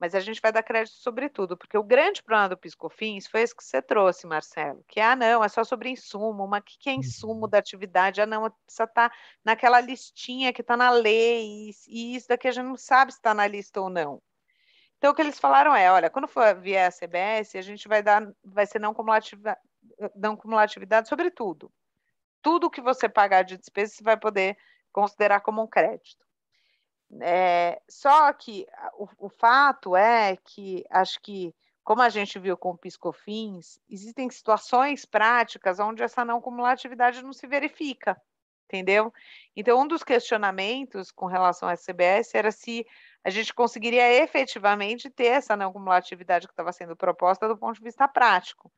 mas a gente vai dar crédito sobre tudo, porque o grande problema do PIS e COFINS foi esse que você trouxe, Marcelo, que, é, ah, não, é só sobre insumo, mas o que, que é insumo uhum. da atividade? Ah, não, precisa estar tá naquela listinha que está na lei, e, isso daqui a gente não sabe se está na lista ou não. Então, o que eles falaram é, olha, quando for vier a CBS, a gente vai dar, vai ser não, cumulativa, não cumulatividade sobre tudo tudo que você pagar de despesa, você vai poder considerar como um crédito. É, só que o, o, fato é que, acho que, como a gente viu com o Piscofins, existem situações práticas onde essa não cumulatividade não se verifica, entendeu? Então, um dos questionamentos com relação à CBS era se a gente conseguiria efetivamente ter essa não cumulatividade que estava sendo proposta do ponto de vista prático,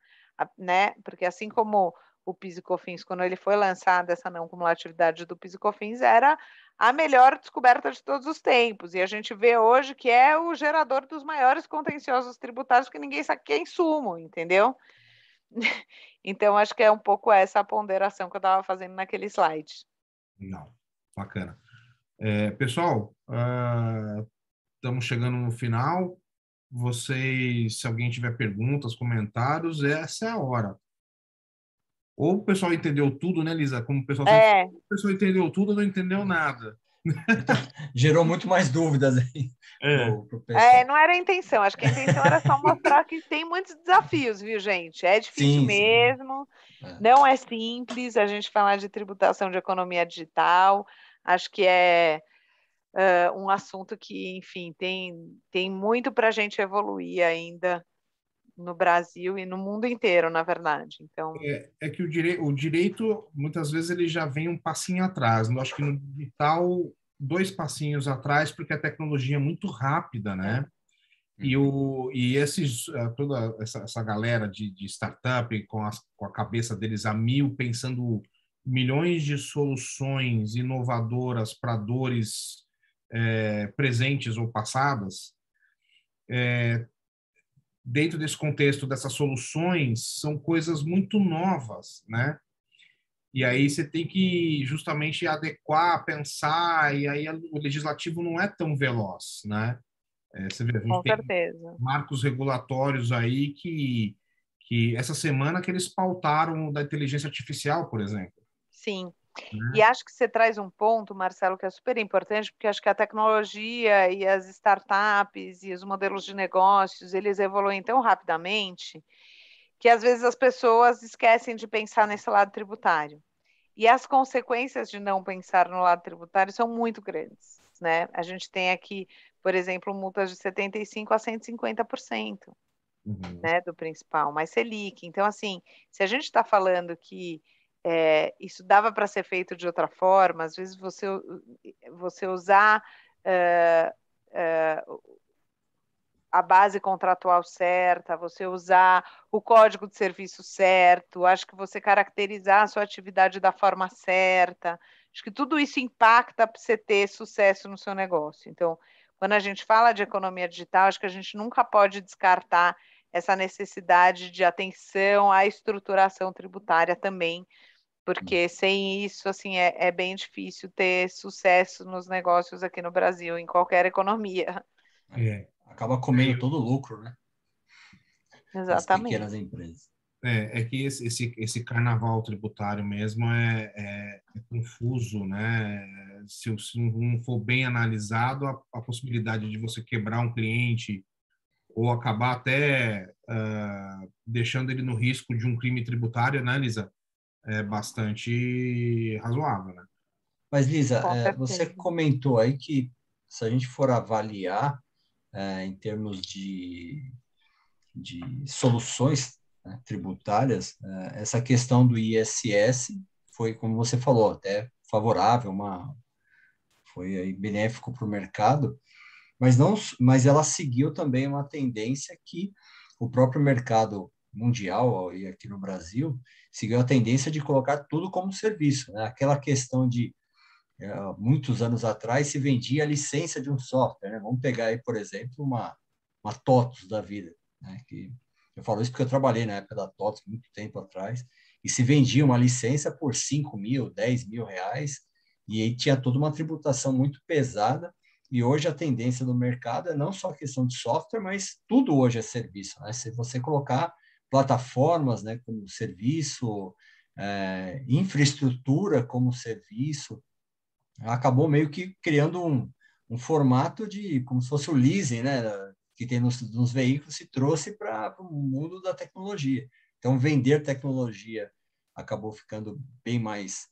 né? Porque assim como o PIS/COFINS, quando ele foi lançado, essa não cumulatividade do PIS/COFINS era a melhor descoberta de todos os tempos. E a gente vê hoje que é o gerador dos maiores contenciosos tributários, porque ninguém sabe quem é insumo, entendeu? Então, acho que é um pouco essa ponderação que eu estava fazendo naquele slide. Legal, bacana. É, pessoal, estamos ah, uh, chegando no final vocês, se alguém tiver perguntas, comentários, essa é a hora. Ou o pessoal entendeu tudo, né, Lisa? Como o pessoal, é. o pessoal entendeu tudo ou não entendeu nada. Então, gerou muito mais dúvidas aí. É. Pro, pro é. não era a intenção. Acho que a intenção era só mostrar que tem muitos desafios, viu, gente? É difícil sim, mesmo. Sim. É. Não é simples a gente falar de tributação de economia digital. Acho que é uh, um assunto que, enfim, tem, tem muito para a gente evoluir ainda no Brasil e no mundo inteiro, na verdade. Então é, é que o, direi o direito muitas vezes ele já vem um passinho atrás. Eu acho que no digital dois passinhos atrás porque a tecnologia é muito rápida, né? E, uhum. o, e esses, eh, toda essa, essa galera de, de startup com, as, com a cabeça deles a mil, pensando milhões de soluções inovadoras para dores é, presentes ou passadas, é, dentro desse contexto dessas soluções são coisas muito novas, né? E aí você tem que justamente adequar, pensar, e aí o legislativo não é tão veloz, né? É, você vê, a gente Com tem certeza. marcos regulatórios aí que, que essa semana que eles pautaram da inteligência artificial, por exemplo. Sim. Uhum. E acho que você traz um ponto, Marcelo, que é super importante, porque acho que a tecnologia e as startups e os modelos de negócios, eles evoluem tão rapidamente que às vezes as pessoas esquecem de pensar nesse lado tributário. E as consequências de não pensar no lado tributário são muito grandes, né? A gente tem aqui, por exemplo, multas de 75 a 150%, uhum. né, do principal, mais Selic. Então, assim, se a gente está falando que é, isso dava para ser feito de outra forma, às vezes você, você usar uh, uh, a base contratual certa, você usar o código de serviço certo, acho que você caracterizar a sua atividade da forma certa, acho que tudo isso impacta para você ter sucesso no seu negócio. Então, quando a gente fala de economia digital, acho que a gente nunca pode descartar essa necessidade de atenção à estruturação tributária também, porque uhum. sem isso, assim, é, é bem difícil ter sucesso nos negócios aqui no Brasil, em qualquer economia. É, acaba comendo todo o lucro, né? Exatamente. As pequenas empresas. É, é que esse, esse, esse, carnaval tributário mesmo é, é, é confuso, né? Se, se, não for bem analisado, a, a, possibilidade de você quebrar um cliente ou acabar até uh, deixando ele no risco de um crime tributário, né, Lisa? é bastante razoável, né? Mas, Lisa, é, você comentou aí que se a gente for avaliar é, em termos de, de soluções né, tributárias, é, essa questão do ISS foi, como você falou, até favorável, uma, foi aí benéfico para o mercado, mas, não, mas ela seguiu também uma tendência que o próprio mercado mundial e aqui no Brasil, seguiu a tendência de colocar tudo como serviço. Né? Aquela questão de é, muitos anos atrás se vendia a licença de um software. Né? Vamos pegar aí, por exemplo, uma, uma TOTOS da vida. Né? Que, eu falo isso porque eu trabalhei na época da TOTOS, muito tempo atrás, e se vendia uma licença por 5 mil, 10 mil reais, e aí tinha toda uma tributação muito pesada. E hoje a tendência do mercado é não só a questão de software, mas tudo hoje é serviço. Né? Se você colocar plataformas né, como serviço, é, infraestrutura como serviço, acabou meio que criando um, um formato de como se fosse o leasing, né, que tem nos, nos veículos, se trouxe para o mundo da tecnologia. Então, vender tecnologia acabou ficando bem mais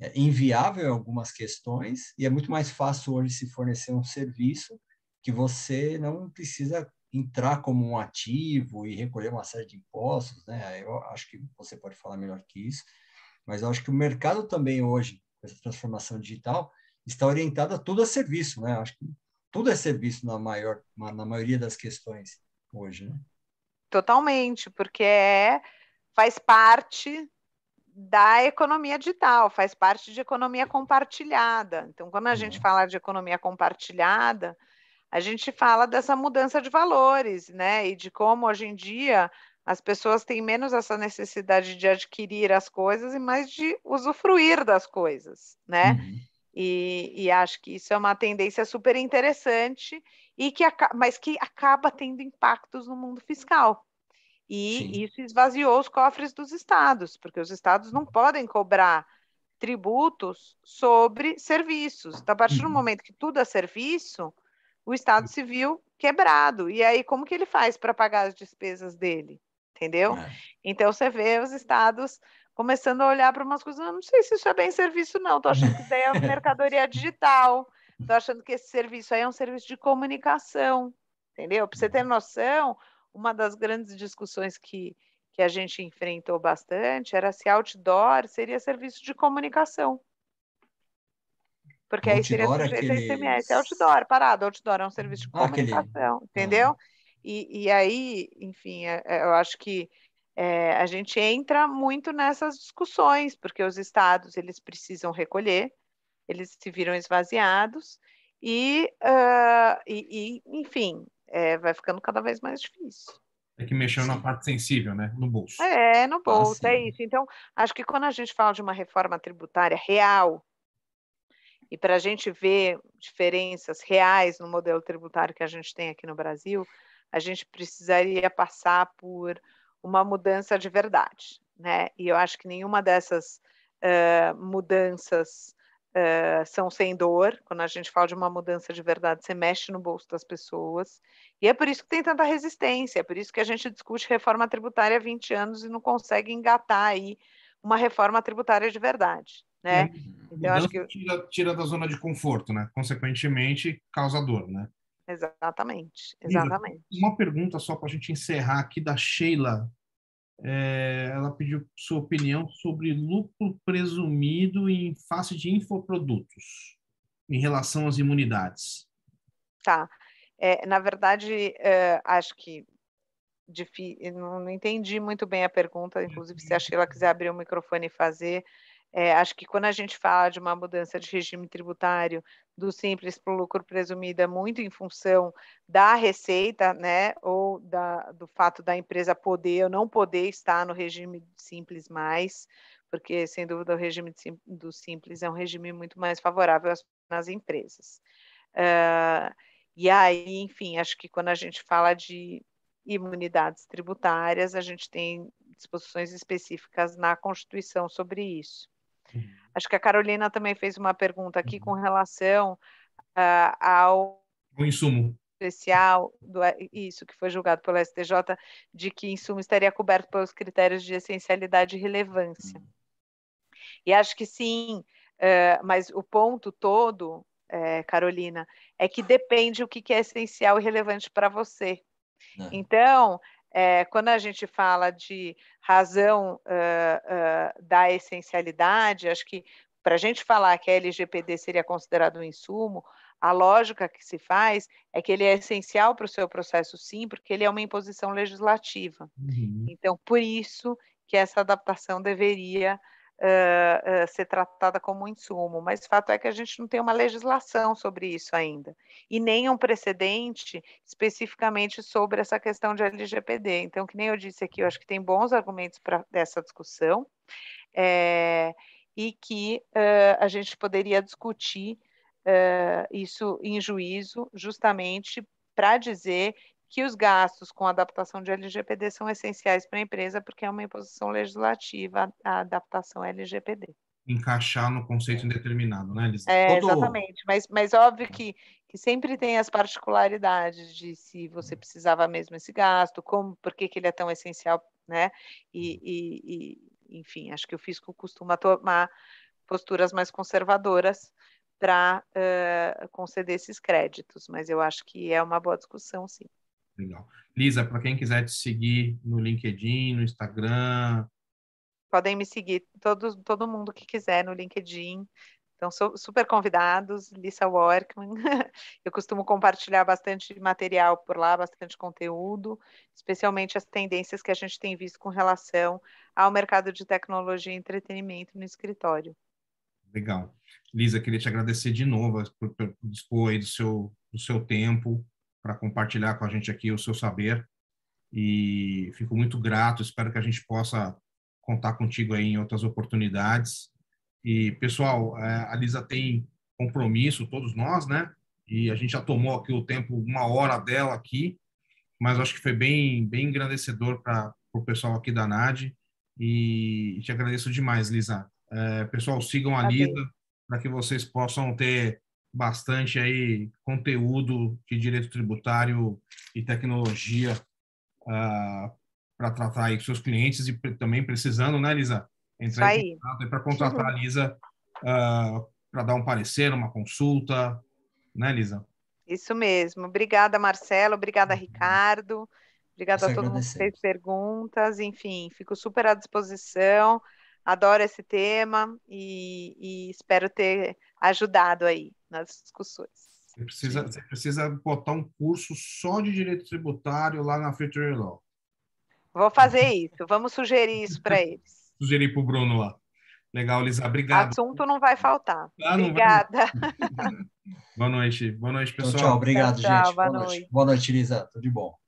é, inviável em algumas questões, e é muito mais fácil hoje se fornecer um serviço que você não precisa entrar como um ativo e recolher uma série de impostos, né? Eu acho que você pode falar melhor que isso, mas eu acho que o mercado também hoje, com essa transformação digital, está orientado a tudo a serviço, né? Eu acho que tudo é serviço na, maior, na maioria das questões hoje, né? Totalmente, porque é, faz parte da economia digital, faz parte de economia compartilhada. Então, quando a uhum. gente é. fala de economia compartilhada, a gente fala dessa mudança de valores, né? E de como hoje em dia as pessoas têm menos essa necessidade de adquirir as coisas e mais de usufruir das coisas, né? Uhum. E, e, acho que isso é uma tendência super interessante e que mas que acaba tendo impactos no mundo fiscal. E Sim. isso esvaziou os cofres dos estados, porque os estados não podem cobrar tributos sobre serviços. Então, a partir do uhum. momento que tudo é serviço, o Estado Civil quebrado. E aí, como que ele faz para pagar as despesas dele? Entendeu? É. Então, você vê os estados começando a olhar para umas coisas, ah, não sei se isso é bem serviço, não. Estou achando que isso é mercadoria digital. Estou achando que esse serviço aí é um serviço de comunicação. Entendeu? Para você ter uhum. noção, uma das grandes discussões que, que a gente enfrentou bastante era se outdoor seria serviço de comunicação. Porque aí seria é sujeito aquele... a ICMS. É outdoor, parado. É outdoor é um serviço de é comunicação, ah, aquele... entendeu? Ah. E, e aí, enfim, eu acho que é, a gente entra muito nessas discussões, porque os estados eles precisam recolher, eles se viram esvaziados, e, uh, e, e enfim, é, vai ficando cada vez mais difícil. É que mexeu Sim. na parte sensível, né? No bolso. É, no ah, bolso, ah, é isso. Então, acho que quando a gente fala de uma reforma tributária real, e para a gente ver diferenças reais no modelo tributário que a gente tem aqui no Brasil, a gente precisaria passar por uma mudança de verdade. Né? E eu acho que nenhuma dessas uh, mudanças Uh, são sem dor. Quando a gente fala de uma mudança de verdade, você mexe no bolso das pessoas. E é por isso que tem tanta resistência, é por isso que a gente discute reforma tributária há 20 anos e não consegue engatar aí uma reforma tributária de verdade né? Então, acho que... tira, tira da zona de conforto, né? Consequentemente, causa dor, né? Exatamente, exatamente. uma pergunta só para a gente encerrar aqui da Sheila. É, ela pediu sua opinião sobre lucro presumido em face de infoprodutos em relação às imunidades. Tá. É, na verdade, é, acho que não, não entendi muito bem a pergunta, inclusive se a Sheila quiser abrir o microfone e fazer, é, acho que quando a gente fala de uma mudança de regime tributário do simples para o lucro presumido, é muito em função da receita, né, ou da, do fato da empresa poder ou não poder estar no regime simples mais, porque sem dúvida o regime do simples é um regime muito mais favorável às, nas empresas. Uh, e aí, enfim, acho que quando a gente fala de imunidades tributárias, a gente tem disposições específicas na Constituição sobre isso. Acho que a Carolina também fez uma pergunta aqui com uhum. relação uh, ao. O insumo especial do isso que foi julgado pelo STJ de que insumo estaria coberto pelos critérios de essencialidade e relevância. Uhum. E acho que sim, uh, mas o ponto todo, uh, Carolina, é que depende o que, que é essencial e relevante para você. É. Então, é, quando a gente fala de razão uh, uh, da essencialidade, acho que para a gente falar que a LGPD seria considerado um insumo, a lógica que se faz é que ele é essencial para o seu processo, sim, porque ele é uma imposição legislativa. Uhum. Então, por isso que essa adaptação deveria uh, uh, ser tratada como um insumo, mas o fato é que a gente não tem uma legislação sobre isso ainda, e nem um precedente especificamente sobre essa questão de LGPD. Então, que nem eu disse aqui, eu acho que tem bons argumentos para essa discussão, é, e que uh, a gente poderia discutir isso em juízo, justamente para dizer que os gastos com adaptação de LGPD são essenciais para a empresa, porque é uma imposição legislativa a adaptação LGPD. Encaixar no conceito é. indeterminado, né, Elisa? É, Todo... exatamente. Mas, mas óbvio que, que sempre tem as particularidades de se você precisava mesmo esse gasto, como, por que, que ele é tão essencial, né? E, uhum. e, e, enfim, acho que o fisco costuma tomar posturas mais conservadoras para uh, eh, conceder esses créditos, mas eu acho que é uma boa discussão, sim. Legal. Lisa, para quem quiser te seguir no LinkedIn, no Instagram. Podem me seguir, todo, todo mundo que quiser no LinkedIn. Então, sou super convidados, Lisa Workman. Eu costumo compartilhar bastante material por lá, bastante conteúdo, especialmente as tendências que a gente tem visto com relação ao mercado de tecnologia e entretenimento no escritório. Legal. Lisa, queria te agradecer de novo por, por dispor aí do seu, do seu tempo, para compartilhar com a gente aqui o seu saber. E fico muito grato, espero que a gente possa contar contigo aí em outras oportunidades. E, pessoal, é, a Lisa tem compromisso, todos nós, né? E a gente já tomou aqui o tempo, uma hora dela aqui, mas acho que foi bem, bem engrandecedor para o pessoal aqui da NAD. E te agradeço demais, Lisa. É, pessoal, sigam a okay. Tá Lisa para que vocês possam ter bastante aí conteúdo de direito tributário e tecnologia uh, ah, para tratar aí com seus clientes e também precisando, né, Lisa? Entrar aí. em contato para contratar uhum. a Lisa uh, ah, para dar um parecer, uma consulta, né, Lisa? Isso mesmo. Obrigada, Marcelo. Obrigada, uhum. Ricardo. Obrigada a todo agradecer. mundo que fez perguntas. Enfim, fico super à disposição adoro esse tema e, e espero ter ajudado aí nas discussões. Você precisa, você precisa botar um curso só de direito tributário lá na Future Law. Vou fazer isso, vamos sugerir isso para eles. Sugerir para o Bruno lá. Legal, Lisa, obrigado. Assunto não vai faltar. Ah, Obrigada. Vai... boa noite, boa noite, pessoal. Então, tchau, obrigado, tchau, gente. Tchau, boa, boa noite. noite. Boa noite, Lisa, tudo de bom.